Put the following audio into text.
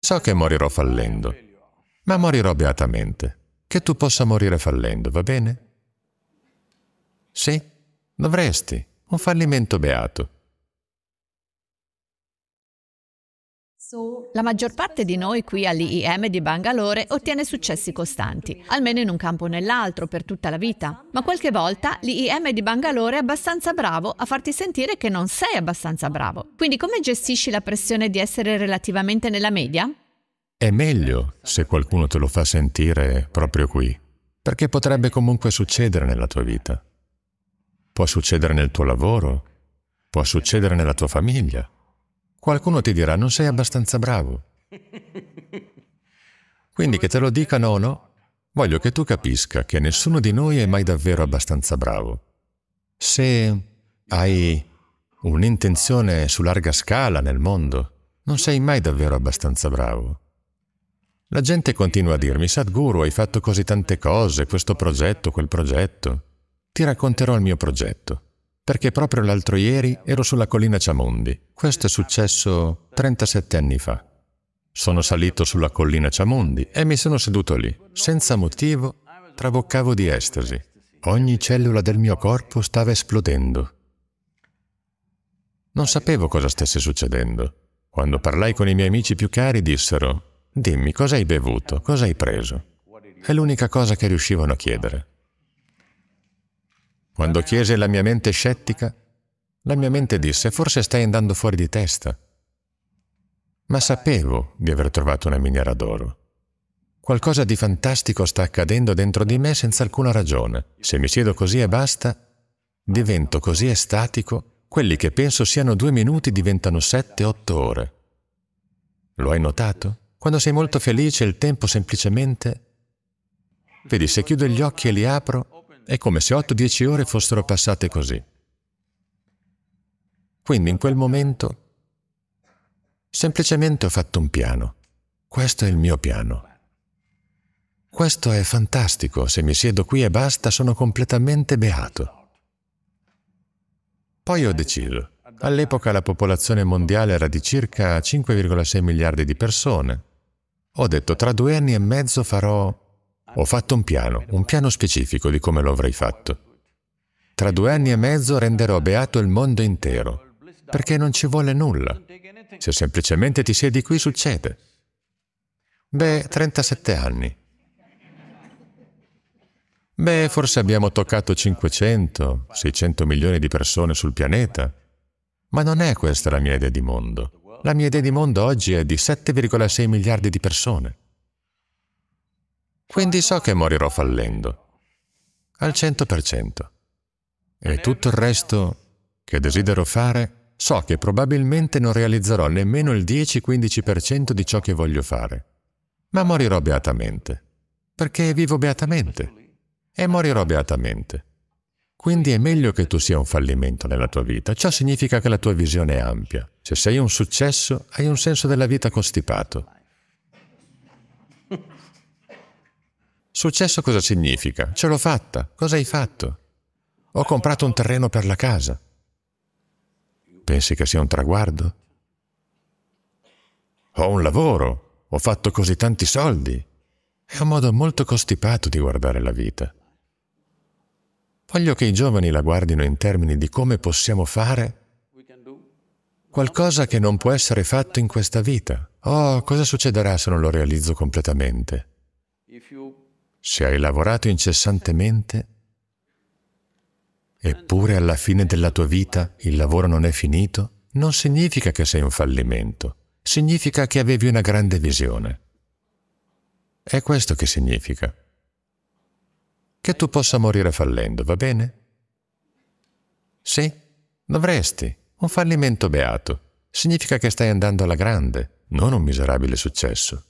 So che morirò fallendo, ma morirò beatamente. Che tu possa morire fallendo, va bene? Sì, dovresti. Un fallimento beato. La maggior parte di noi qui all'IIM di Bangalore ottiene successi costanti, almeno in un campo o nell'altro, per tutta la vita. Ma qualche volta l'IIM di Bangalore è abbastanza bravo a farti sentire che non sei abbastanza bravo. Quindi come gestisci la pressione di essere relativamente nella media? È meglio se qualcuno te lo fa sentire proprio qui, perché potrebbe comunque succedere nella tua vita. Può succedere nel tuo lavoro, può succedere nella tua famiglia Qualcuno ti dirà, non sei abbastanza bravo. Quindi che te lo dicano o no, voglio che tu capisca che nessuno di noi è mai davvero abbastanza bravo. Se hai un'intenzione su larga scala nel mondo, non sei mai davvero abbastanza bravo. La gente continua a dirmi, Sadhguru, hai fatto così tante cose, questo progetto, quel progetto. Ti racconterò il mio progetto perché proprio l'altro ieri ero sulla collina Ciamondi. Questo è successo 37 anni fa. Sono salito sulla collina Ciamondi e mi sono seduto lì. Senza motivo, traboccavo di estasi. Ogni cellula del mio corpo stava esplodendo. Non sapevo cosa stesse succedendo. Quando parlai con i miei amici più cari, dissero «Dimmi, cosa hai bevuto? Cosa hai preso?» È l'unica cosa che riuscivano a chiedere. Quando chiese la mia mente scettica, la mia mente disse, forse stai andando fuori di testa. Ma sapevo di aver trovato una miniera d'oro. Qualcosa di fantastico sta accadendo dentro di me senza alcuna ragione. Se mi siedo così e basta, divento così estatico, quelli che penso siano due minuti diventano sette, otto ore. Lo hai notato? Quando sei molto felice il tempo semplicemente... Vedi, se chiudo gli occhi e li apro, è come se 8-10 ore fossero passate così. Quindi in quel momento semplicemente ho fatto un piano. Questo è il mio piano. Questo è fantastico, se mi siedo qui e basta sono completamente beato. Poi ho deciso. All'epoca la popolazione mondiale era di circa 5,6 miliardi di persone. Ho detto tra due anni e mezzo farò ho fatto un piano, un piano specifico di come lo avrei fatto. Tra due anni e mezzo renderò beato il mondo intero, perché non ci vuole nulla. Se semplicemente ti siedi qui, succede. Beh, 37 anni. Beh, forse abbiamo toccato 500, 600 milioni di persone sul pianeta, ma non è questa la mia idea di mondo. La mia idea di mondo oggi è di 7,6 miliardi di persone. Quindi so che morirò fallendo, al 100%. E tutto il resto che desidero fare, so che probabilmente non realizzerò nemmeno il 10-15% di ciò che voglio fare, ma morirò beatamente, perché vivo beatamente e morirò beatamente. Quindi è meglio che tu sia un fallimento nella tua vita. Ciò significa che la tua visione è ampia. Se sei un successo, hai un senso della vita costipato. Successo cosa significa? Ce l'ho fatta. Cosa hai fatto? Ho comprato un terreno per la casa. Pensi che sia un traguardo? Ho un lavoro. Ho fatto così tanti soldi. È un modo molto costipato di guardare la vita. Voglio che i giovani la guardino in termini di come possiamo fare qualcosa che non può essere fatto in questa vita. Oh, cosa succederà se non lo realizzo completamente? Se hai lavorato incessantemente, eppure alla fine della tua vita il lavoro non è finito, non significa che sei un fallimento, significa che avevi una grande visione. È questo che significa. Che tu possa morire fallendo, va bene? Sì, dovresti. Un fallimento beato. Significa che stai andando alla grande, non un miserabile successo.